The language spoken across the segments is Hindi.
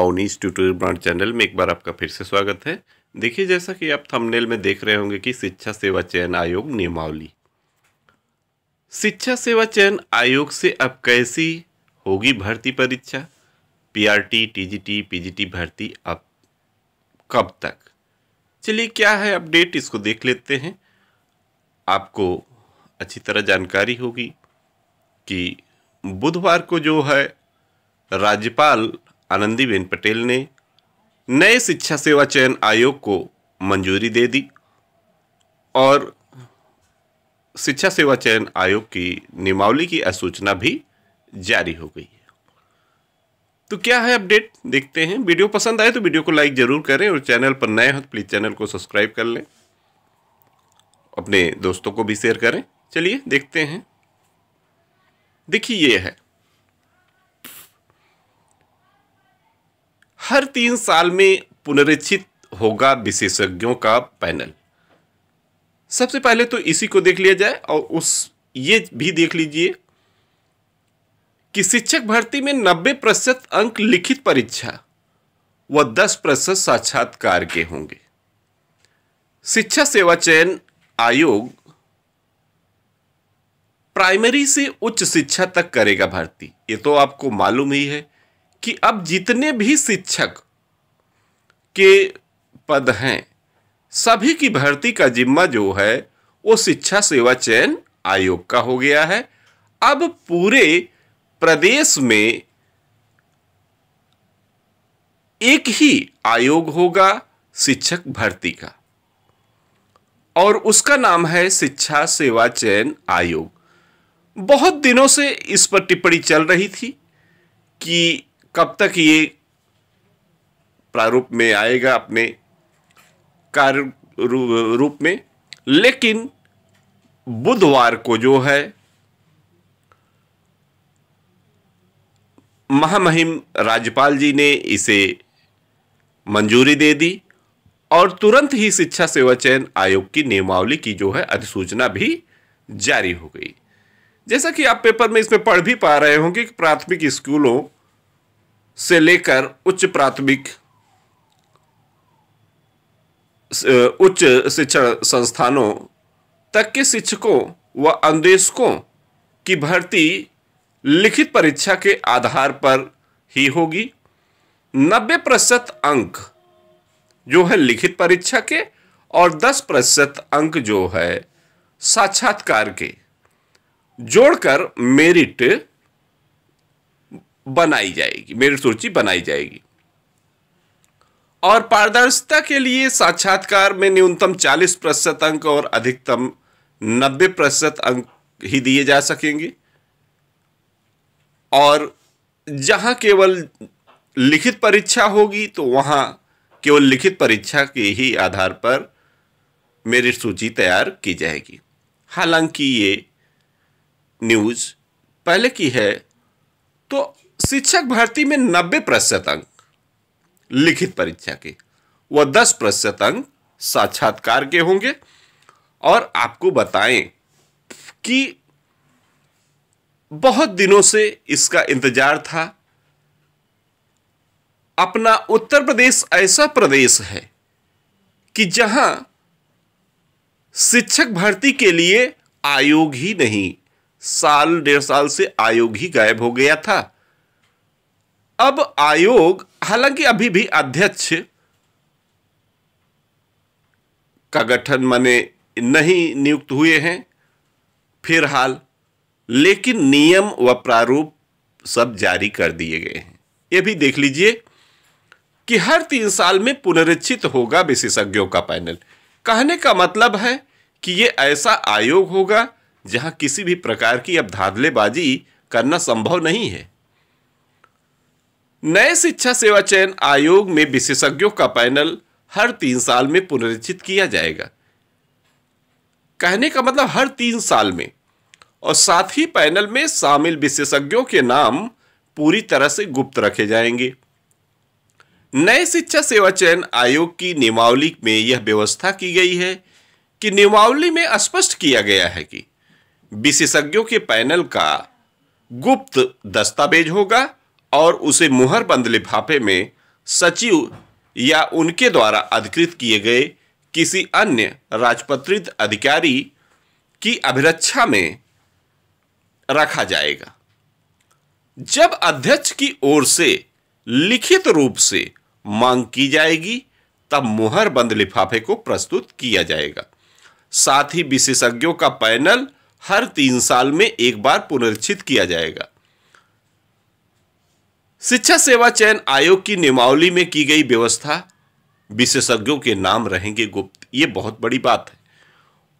अवनीश ट्यूटोरियल ब्रांड चैनल में एक बार आपका फिर से स्वागत है देखिए जैसा कि आप थंबनेल में देख रहे होंगे कि शिक्षा सेवा चयन आयोग नियमावली शिक्षा सेवा चयन आयोग से अब कैसी होगी भर्ती परीक्षा पीआरटी, टीजीटी, पीजीटी भर्ती अब कब तक चलिए क्या है अपडेट इसको देख लेते हैं आपको अच्छी तरह जानकारी होगी कि बुधवार को जो है राज्यपाल आनंदीबेन पटेल ने नए शिक्षा सेवा चयन आयोग को मंजूरी दे दी और शिक्षा सेवा चयन आयोग की नियमावली की अधिसूचना भी जारी हो गई है तो क्या है अपडेट देखते हैं वीडियो पसंद आए तो वीडियो को लाइक ज़रूर करें और चैनल पर नए हो तो प्लीज़ चैनल को सब्सक्राइब कर लें अपने दोस्तों को भी शेयर करें चलिए देखते हैं देखिए ये है हर तीन साल में पुनरिचित होगा विशेषज्ञों का पैनल सबसे पहले तो इसी को देख लिया जाए और उस ये भी देख लीजिए कि शिक्षक भर्ती में 90 प्रतिशत अंक लिखित परीक्षा व 10 प्रतिशत साक्षात्कार के होंगे शिक्षा सेवा चयन आयोग प्राइमरी से उच्च शिक्षा तक करेगा भर्ती ये तो आपको मालूम ही है कि अब जितने भी शिक्षक के पद हैं सभी की भर्ती का जिम्मा जो है वो शिक्षा सेवा चयन आयोग का हो गया है अब पूरे प्रदेश में एक ही आयोग होगा शिक्षक भर्ती का और उसका नाम है शिक्षा सेवा चयन आयोग बहुत दिनों से इस पर टिप्पणी चल रही थी कि कब तक ये प्रारूप में आएगा अपने कार्य रूप में लेकिन बुधवार को जो है महामहिम राज्यपाल जी ने इसे मंजूरी दे दी और तुरंत ही शिक्षा सेवा चयन आयोग की नियमावली की जो है अधिसूचना भी जारी हो गई जैसा कि आप पेपर में इसमें पढ़ भी पा रहे होंगे कि प्राथमिक स्कूलों से लेकर उच्च प्राथमिक उच्च शिक्षण संस्थानों तक के शिक्षकों व अन्वेषकों की भर्ती लिखित परीक्षा के आधार पर ही होगी नब्बे प्रतिशत अंक जो है लिखित परीक्षा के और दस प्रतिशत अंक जो है साक्षात्कार के जोड़कर मेरिट बनाई जाएगी मेरिट सूची बनाई जाएगी और पारदर्शिता के लिए साक्षात्कार में न्यूनतम 40 प्रतिशत अंक और अधिकतम 90 प्रतिशत अंक ही दिए जा सकेंगे और जहां केवल लिखित परीक्षा होगी तो वहां केवल लिखित परीक्षा के ही आधार पर मेरिट सूची तैयार की जाएगी हालांकि ये न्यूज़ पहले की है तो शिक्षक भर्ती में नब्बे प्रतिशत अंक लिखित परीक्षा के व दस प्रतिशत अंक साक्षात्कार के होंगे और आपको बताएं कि बहुत दिनों से इसका इंतजार था अपना उत्तर प्रदेश ऐसा प्रदेश है कि जहां शिक्षक भर्ती के लिए आयोग ही नहीं साल डेढ़ साल से आयोग ही गायब हो गया था आयोग हालांकि अभी भी अध्यक्ष का गठन माने नहीं नियुक्त हुए हैं फिलहाल लेकिन नियम व प्रारूप सब जारी कर दिए गए हैं यह भी देख लीजिए कि हर तीन साल में पुनरीक्षित होगा विशेषज्ञों का पैनल कहने का मतलब है कि ये ऐसा आयोग होगा जहां किसी भी प्रकार की अब धाधलेबाजी करना संभव नहीं है नए शिक्षा सेवा चयन आयोग में विशेषज्ञों का पैनल हर तीन साल में पुनरीक्षित किया जाएगा कहने का मतलब हर तीन साल में और साथ ही पैनल में शामिल विशेषज्ञों के नाम पूरी तरह से गुप्त रखे जाएंगे नए शिक्षा सेवा चयन आयोग की नियमावली में यह व्यवस्था की गई है कि नियमावली में स्पष्ट किया गया है कि विशेषज्ञों के पैनल का गुप्त दस्तावेज होगा और उसे मुहर बंद लिफाफे में सचिव या उनके द्वारा अधिकृत किए गए किसी अन्य राजपत्रित अधिकारी की अभिरक्षा में रखा जाएगा जब अध्यक्ष की ओर से लिखित रूप से मांग की जाएगी तब मुहर बंद लिफाफे को प्रस्तुत किया जाएगा साथ ही विशेषज्ञों का पैनल हर तीन साल में एक बार पुनरीक्षित किया जाएगा शिक्षा सेवा चयन आयोग की नियमावली में की गई व्यवस्था विशेषज्ञों के नाम रहेंगे गुप्त ये बहुत बड़ी बात है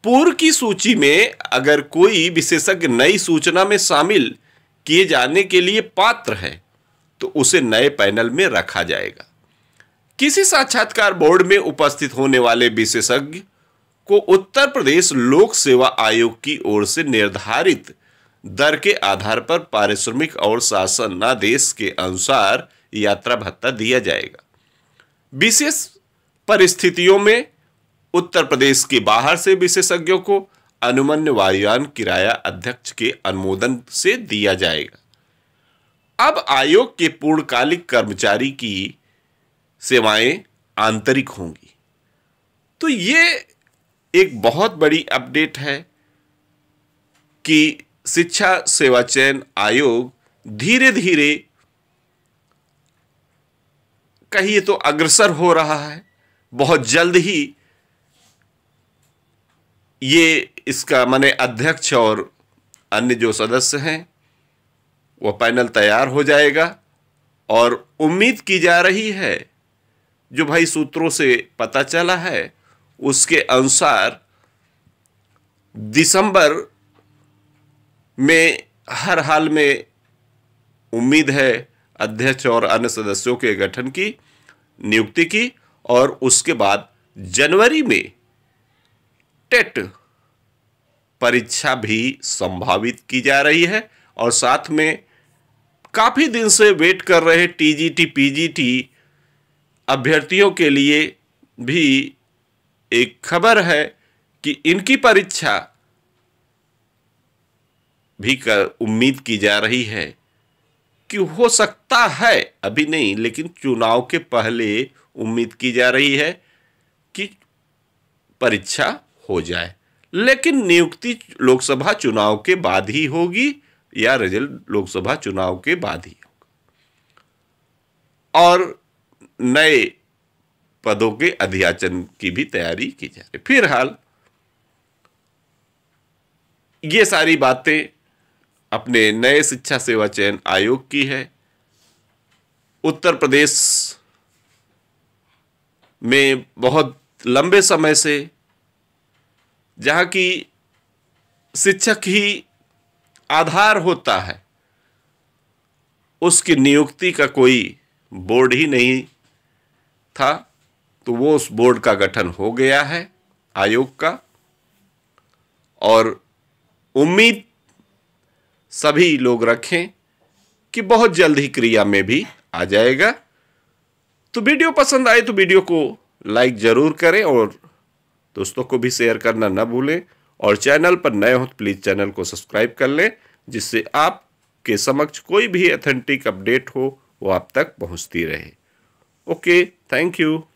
पूर्व की सूची में अगर कोई विशेषज्ञ नई सूचना में शामिल किए जाने के लिए पात्र है तो उसे नए पैनल में रखा जाएगा किसी साक्षात्कार बोर्ड में उपस्थित होने वाले विशेषज्ञ को उत्तर प्रदेश लोक सेवा आयोग की ओर से निर्धारित दर के आधार पर पारिश्रमिक और शासन आदेश के अनुसार यात्रा भत्ता दिया जाएगा विशेष परिस्थितियों में उत्तर प्रदेश के बाहर से विशेषज्ञों को अनुमन्य वायुयान किराया अध्यक्ष के अनुमोदन से दिया जाएगा अब आयोग के पूर्णकालिक कर्मचारी की सेवाएं आंतरिक होंगी तो ये एक बहुत बड़ी अपडेट है कि शिक्षा सेवा चयन आयोग धीरे धीरे कहिए तो अग्रसर हो रहा है बहुत जल्द ही ये इसका माने अध्यक्ष और अन्य जो सदस्य हैं वह पैनल तैयार हो जाएगा और उम्मीद की जा रही है जो भाई सूत्रों से पता चला है उसके अनुसार दिसंबर में हर हाल में उम्मीद है अध्यक्ष और अन्य सदस्यों के गठन की नियुक्ति की और उसके बाद जनवरी में टेट परीक्षा भी संभावित की जा रही है और साथ में काफ़ी दिन से वेट कर रहे टीजीटी पीजीटी अभ्यर्थियों के लिए भी एक खबर है कि इनकी परीक्षा भी कर उम्मीद की जा रही है कि हो सकता है अभी नहीं लेकिन चुनाव के पहले उम्मीद की जा रही है कि परीक्षा हो जाए लेकिन नियुक्ति लोकसभा चुनाव के बाद ही होगी या रिजल्ट लोकसभा चुनाव के बाद ही होगा और नए पदों के अध्याचन की भी तैयारी की जा रही फिलहाल ये सारी बातें अपने नए शिक्षा सेवा चयन आयोग की है उत्तर प्रदेश में बहुत लंबे समय से जहाँ की शिक्षक ही आधार होता है उसकी नियुक्ति का कोई बोर्ड ही नहीं था तो वो उस बोर्ड का गठन हो गया है आयोग का और उम्मीद सभी लोग रखें कि बहुत जल्द ही क्रिया में भी आ जाएगा तो वीडियो पसंद आए तो वीडियो को लाइक ज़रूर करें और दोस्तों को भी शेयर करना ना भूलें और चैनल पर नए हो तो प्लीज़ चैनल को सब्सक्राइब कर लें जिससे आपके समक्ष कोई भी अथेंटिक अपडेट हो वो आप तक पहुंचती रहे ओके थैंक यू